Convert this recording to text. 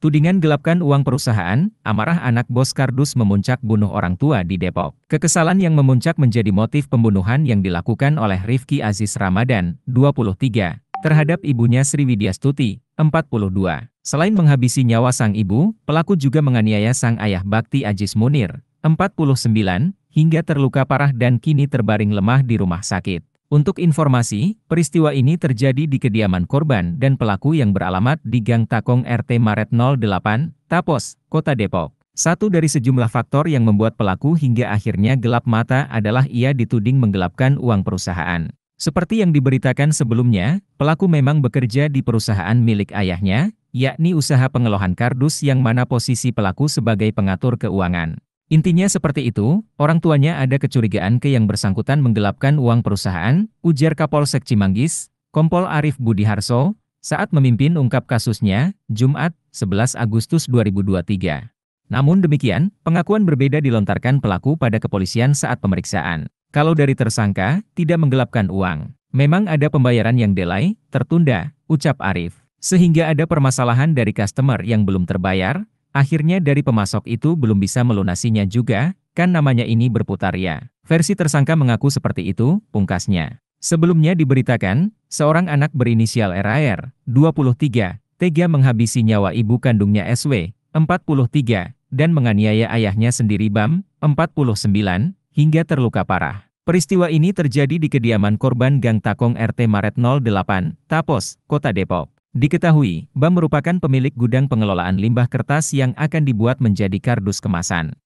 Tudingan gelapkan uang perusahaan, amarah anak bos kardus memuncak bunuh orang tua di Depok. Kekesalan yang memuncak menjadi motif pembunuhan yang dilakukan oleh Rifki Aziz Ramadan, 23, terhadap ibunya Sri Widyastuti, 42. Selain menghabisi nyawa sang ibu, pelaku juga menganiaya sang ayah Bakti Aziz Munir, 49, hingga terluka parah dan kini terbaring lemah di rumah sakit. Untuk informasi, peristiwa ini terjadi di kediaman korban dan pelaku yang beralamat di Gang Takong RT Maret 08, Tapos, Kota Depok. Satu dari sejumlah faktor yang membuat pelaku hingga akhirnya gelap mata adalah ia dituding menggelapkan uang perusahaan. Seperti yang diberitakan sebelumnya, pelaku memang bekerja di perusahaan milik ayahnya, yakni usaha pengelolaan kardus yang mana posisi pelaku sebagai pengatur keuangan. Intinya seperti itu, orang tuanya ada kecurigaan ke yang bersangkutan menggelapkan uang perusahaan, ujar Kapolsek Cimanggis, Kompol Arif Budi Harso, saat memimpin ungkap kasusnya, Jumat, 11 Agustus 2023. Namun demikian, pengakuan berbeda dilontarkan pelaku pada kepolisian saat pemeriksaan. Kalau dari tersangka, tidak menggelapkan uang. Memang ada pembayaran yang delay, tertunda, ucap Arif. Sehingga ada permasalahan dari customer yang belum terbayar, Akhirnya dari pemasok itu belum bisa melunasinya juga, kan namanya ini berputar ya. Versi tersangka mengaku seperti itu, pungkasnya. Sebelumnya diberitakan, seorang anak berinisial RAR, 23, tega menghabisi nyawa ibu kandungnya SW, 43, dan menganiaya ayahnya sendiri BAM, 49, hingga terluka parah. Peristiwa ini terjadi di kediaman korban Gang Takong RT Maret 08, Tapos, Kota Depok. Diketahui, BAM merupakan pemilik gudang pengelolaan limbah kertas yang akan dibuat menjadi kardus kemasan.